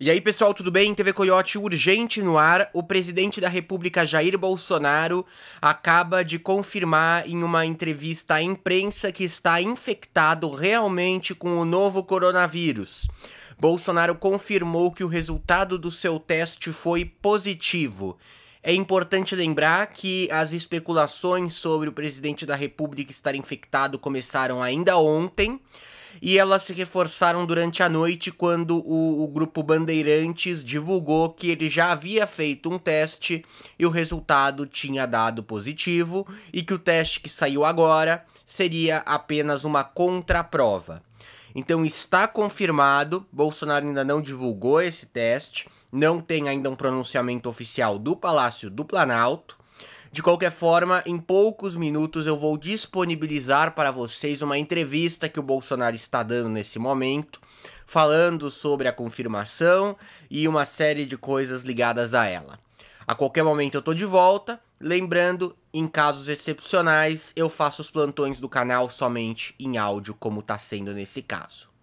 E aí, pessoal, tudo bem? TV Coyote urgente no ar. O presidente da República Jair Bolsonaro acaba de confirmar em uma entrevista à imprensa que está infectado realmente com o novo coronavírus. Bolsonaro confirmou que o resultado do seu teste foi positivo. É importante lembrar que as especulações sobre o presidente da República estar infectado começaram ainda ontem e elas se reforçaram durante a noite quando o, o grupo Bandeirantes divulgou que ele já havia feito um teste e o resultado tinha dado positivo e que o teste que saiu agora seria apenas uma contraprova. Então está confirmado, Bolsonaro ainda não divulgou esse teste, não tem ainda um pronunciamento oficial do Palácio do Planalto, de qualquer forma, em poucos minutos eu vou disponibilizar para vocês uma entrevista que o Bolsonaro está dando nesse momento, falando sobre a confirmação e uma série de coisas ligadas a ela. A qualquer momento eu estou de volta, lembrando, em casos excepcionais, eu faço os plantões do canal somente em áudio, como está sendo nesse caso.